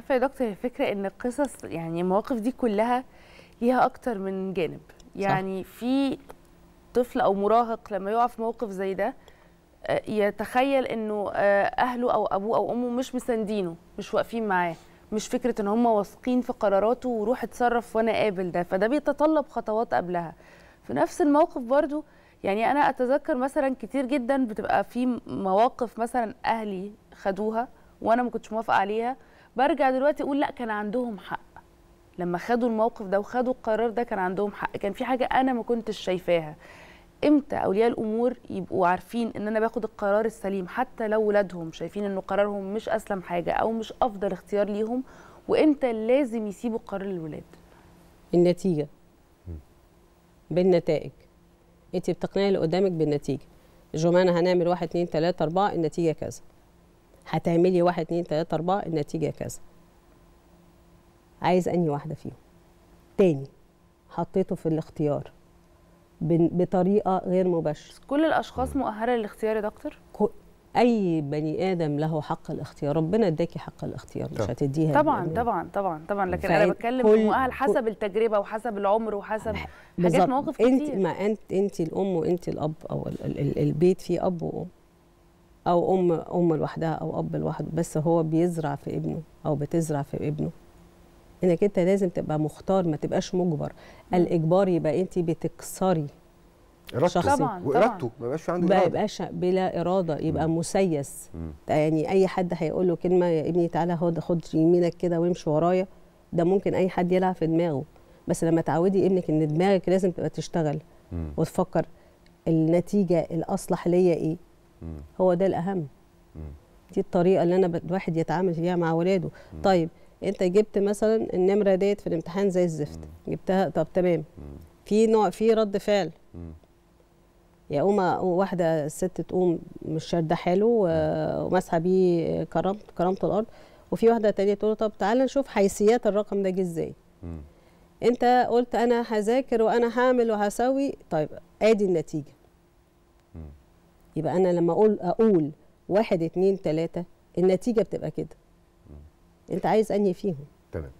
عارفه يا دكتور الفكره ان القصص يعني المواقف دي كلها ليها اكتر من جانب يعني صح. في طفل او مراهق لما يقع في موقف زي ده آه، يتخيل انه آه، اهله او ابوه او امه مش مساندينه مش واقفين معاه مش فكره ان هم واثقين في قراراته وروح اتصرف وانا قابل ده فده بيتطلب خطوات قبلها في نفس الموقف برضو يعني انا اتذكر مثلا كتير جدا بتبقى في مواقف مثلا اهلي خدوها وانا ما كنتش موافقه عليها برجع دلوقتي اقول لا كان عندهم حق لما خدوا الموقف ده وخدوا القرار ده كان عندهم حق كان في حاجه انا ما كنتش شايفاها امتى اولياء الامور يبقوا عارفين ان انا باخد القرار السليم حتى لو ولادهم شايفين ان قرارهم مش اسلم حاجه او مش افضل اختيار ليهم وامتى لازم يسيبوا قرار الولاد النتيجه بالنتائج انت بتقنعي اللي قدامك بالنتيجه جمانه هنعمل واحد اتنين تلاته اربعه النتيجه كذا هتعملي واحد اتنين تلاته اربعه النتيجه كذا عايز انهي واحده فيهم تاني حطيته في الاختيار بطريقه غير مباشره كل الاشخاص مؤهله للاختيار يا دكتور اي بني ادم له حق الاختيار ربنا اداكي حق الاختيار مش هتديها طبعا يعني. طبعا طبعا طبعا لكن انا بتكلم كل... مؤهل حسب التجربه وحسب العمر وحسب حاجات مواقف كتير انت ما انت انت الام وانت الاب او ال ال البيت فيه اب وام او ام ام لوحدها او اب لوحده بس هو بيزرع في ابنه او بتزرع في ابنه انك انت لازم تبقى مختار ما تبقاش مجبر الاجبار يبقى انت بتكسري شخصي طبعا وارادته ما يبقاش عنده اراده ما يبقاش بلا اراده يبقى مم. مسيس مم. يعني اي حد هيقول له كلمه يا ابني تعالى ده خد يمينك كده وامشي ورايا ده ممكن اي حد يلعب في دماغه بس لما تعودي ابنك ان دماغك لازم تبقى تشتغل مم. وتفكر النتيجه الاصلح ليا ايه هو ده الاهم دي الطريقه اللي انا الواحد يتعامل فيها مع ولاده طيب انت جبت مثلا النمره ديت في الامتحان زي الزفت جبتها طب تمام في نوع في رد فعل يقوم واحده الست تقوم مش شارده حاله وماسحه بيه كرم كرامه الارض وفي واحده تانية تقول طب تعالى نشوف حيثيات الرقم ده جه ازاي انت قلت انا هذاكر وانا هعمل وهسوي طيب ادي النتيجه يبقى انا لما اقول اقول واحد اتنين تلاته النتيجه بتبقى كده انت عايز انهي فيهم تمام